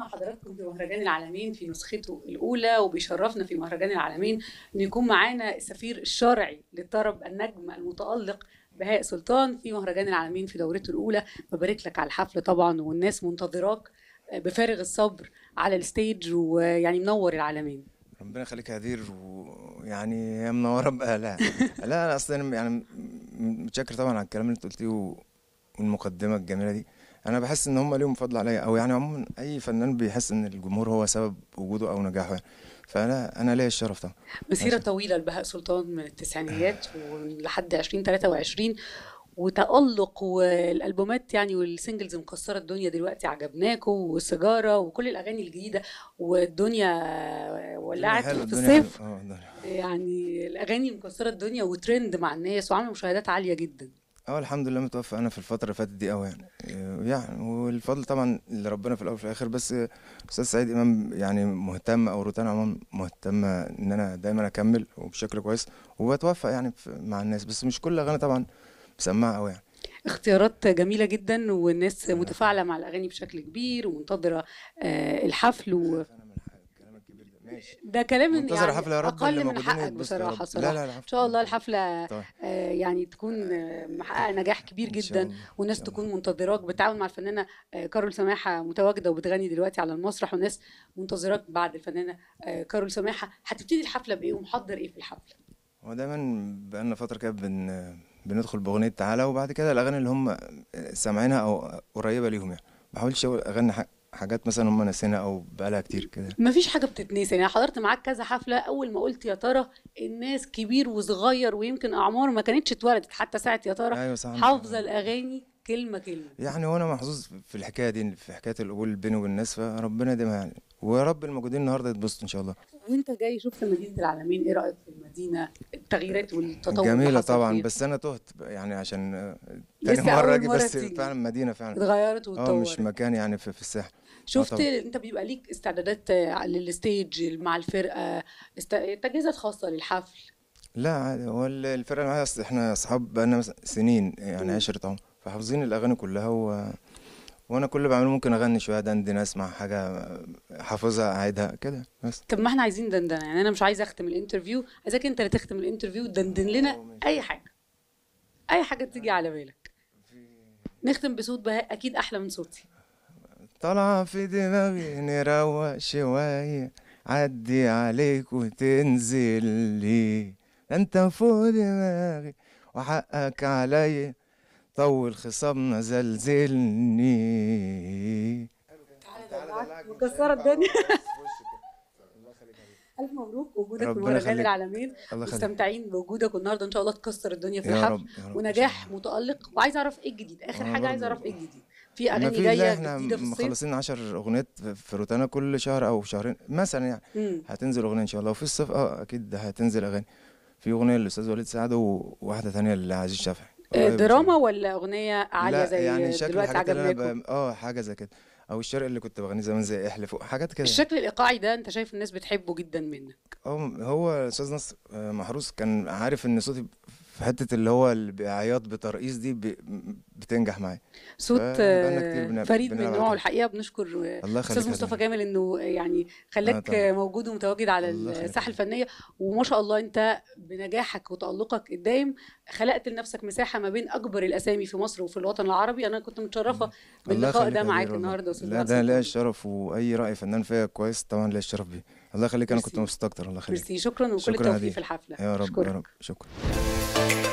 مع حضراتكم في مهرجان العالمين في نسخته الاولى وبيشرفنا في مهرجان العالمين ان يكون معانا السفير الشرعي للطرب النجم المتالق بهاء سلطان في مهرجان العالمين في دورته الاولى ببارك لك على الحفل طبعا والناس منتظراك بفارغ الصبر على الستيج ويعني منور العالمين ربنا يخليك يا هدير ويعني هي منوره بقى لا لا, انا اصلا يعني متشكر طبعا على الكلام اللي انت قلتيه والمقدمه الجميله دي انا بحس ان هم ليهم فضل عليا او يعني عموما اي فنان بيحس ان الجمهور هو سبب وجوده او نجاحه يعني. فانا انا ليا الشرف ده مسيره عشان. طويله لبهاء سلطان من التسعينيات ولحد 2023 وتألق والالبومات يعني والسنجلز مكسره الدنيا دلوقتي عجبناكوا وسيجاره وكل الاغاني الجديده والدنيا ولعت في الصيف آه، يعني الاغاني مكسره الدنيا وترند مع الناس وعامله مشاهدات عاليه جدا اه الحمد لله متوفى انا في الفتره اللي فاتت دي قوي يعني آه، يعني والفضل طبعا لربنا في الاول وفي الاخر بس استاذ سعيد امام يعني مهتم او روتانا عموما مهتمه ان انا دايما اكمل وبشكل كويس وبتوفق يعني مع الناس بس مش كل اغاني طبعا مسمعه قوي يعني اختيارات جميله جدا والناس آه. متفاعله مع الاغاني بشكل كبير ومنتظره آه، الحفل و... ده كلام يعني حفله يا رب اقل من حقك بصراحه صراحه لا لا ان شاء الله الحفله طيب. آه يعني تكون آه، محققه نجاح كبير جدا والناس تكون منتظراك بالتعاون مع الفنانه آه، كارول سماحه متواجده وبتغني دلوقتي على المسرح وناس منتظراك بعد الفنانه آه، كارول سماحه هتبتدي الحفله بايه ومحضر ايه في الحفله؟ هو دايما بقالنا فتره كده بن بندخل باغنيه تعالى وبعد كده الاغاني اللي هم سامعينها او قريبه ليهم يعني ما بحاولش اغني حق حاجات مثلا هم ناسينها او بقالها كتير كده مفيش حاجه بتتنسي انا حضرت معاك كذا حفله اول ما قلت يا ترى الناس كبير وصغير ويمكن اعمار ما كانتش اتولدت حتى ساعه يا ترى أيوة حافظه الاغاني كلمه كلمه يعني وانا محظوظ في الحكايه دي في حكايه القبول بيني وبين الناس فربنا يديمها يعني ويا رب الموجودين النهارده يتبسطوا ان شاء الله وانت جاي شفت مدينه العالمين ايه رايك في المدينه التغييرات والتطور جميله طبعا فيه. بس انا تهت يعني عشان تاني مره اجي بس تيجي. فعلا مدينه فعلا اتغيرت آه، واتطورت اه مش مكان يعني في, في الساحل آه، شفت انت بيبقى ليك استعدادات آه، للستيج مع الفرقه است... تجهيزات خاصه للحفل لا عادي هو الفرقه معايا احنا اصحاب بقالنا سنين يعني عشره عمر فحافظين الاغاني كلها و وانا كل اللي بعمله ممكن اغني شويه دندن اسمع حاجه حافظها اعيدها كده بس طب ما احنا عايزين دندنه يعني انا مش عايز اختم الانترفيو عايزاك انت اللي تختم الانترفيو دندن لنا اي حاجه اي حاجه تيجي على بالك نختم بصوت بهاء اكيد احلى من صوتي طالعه في دماغي نروق شويه عدي عليك وتنزل لي انت فوق دماغي وحقك عليا طول خصامنا زلزلني مكسره الدنيا الف مبروك وجودك في الغالي العالمين مستمتعين بوجودك والنهارده ان شاء الله تكسر الدنيا في الحفل ونجاح متالق وعايز اعرف ايه الجديد اخر حاجه عايز اعرف ايه الجديد في اغاني جايه جديده في الصيف مخلصين 10 اغنيات في روتانا كل شهر او شهرين مثلا يعني هتنزل اغنيه ان شاء الله وفي الصيف اه اكيد هتنزل اغاني في اغنيه للاستاذ وليد سعد وواحده ثانيه لعزيز شافعي آه، دراما ولا اغنيه عاليه زي يعني شكل دلوقتي عجبتك اه حاجه زي كده او الشرق اللي كنت بغنيه زمان زي احلف حاجات كده يعني. الشكل الايقاعي ده انت شايف الناس بتحبه جدا منك اه هو استاذ نصر آه، محروس كان عارف ان صوتي في حته اللي هو الاعياط بترقيص دي بتنجح معايا صوت فريد من نوعه الحقيقه بنشكر استاذ مصطفى جمال انه يعني خلاك آه، موجود ومتواجد على الساحه الفنيه وما شاء الله انت بنجاحك وتالقك الدايم خلقت لنفسك مساحه ما بين اكبر الاسامي في مصر وفي الوطن العربي انا كنت متشرفه باللقاء ده معاك النهارده استاذ لا ده ليا الشرف واي راي فنان فيا كويس طبعا ليا الشرف بيه الله يخليك انا كنت مبسوط اكتر الله يخليك ميرسي شكرا وكل التوفيق في الحفله يا رب يا رب شكرا